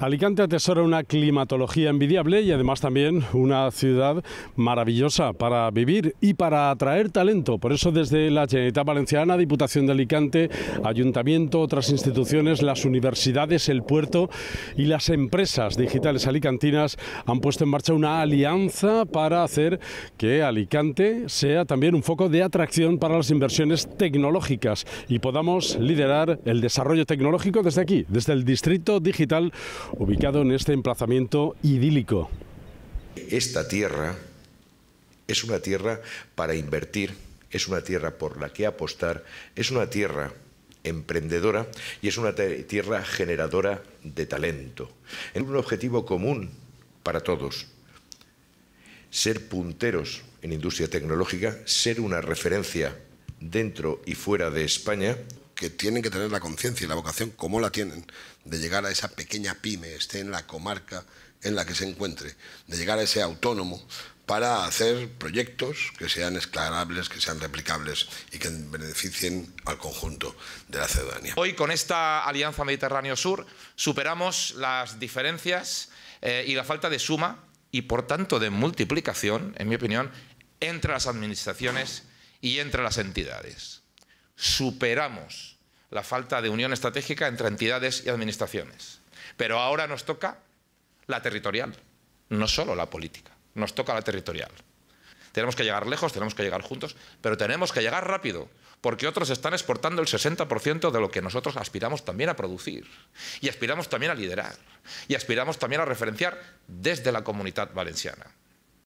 Alicante atesora una climatología envidiable y además también una ciudad maravillosa para vivir y para atraer talento. Por eso desde la Generalitat Valenciana, Diputación de Alicante, Ayuntamiento, otras instituciones, las universidades, el puerto y las empresas digitales alicantinas han puesto en marcha una alianza para hacer que Alicante sea también un foco de atracción para las inversiones tecnológicas y podamos liderar el desarrollo tecnológico desde aquí, desde el Distrito Digital ubicado en este emplazamiento idílico. Esta tierra es una tierra para invertir, es una tierra por la que apostar, es una tierra emprendedora y es una tierra generadora de talento. Es un objetivo común para todos, ser punteros en industria tecnológica, ser una referencia dentro y fuera de España que tienen que tener la conciencia y la vocación, como la tienen, de llegar a esa pequeña pyme, esté en la comarca en la que se encuentre, de llegar a ese autónomo para hacer proyectos que sean escalables, que sean replicables y que beneficien al conjunto de la ciudadanía. Hoy con esta Alianza Mediterráneo Sur superamos las diferencias eh, y la falta de suma y por tanto de multiplicación, en mi opinión, entre las administraciones y entre las entidades. Superamos la falta de unión estratégica entre entidades y administraciones. Pero ahora nos toca la territorial, no solo la política, nos toca la territorial. Tenemos que llegar lejos, tenemos que llegar juntos, pero tenemos que llegar rápido, porque otros están exportando el 60% de lo que nosotros aspiramos también a producir, y aspiramos también a liderar, y aspiramos también a referenciar desde la comunidad valenciana.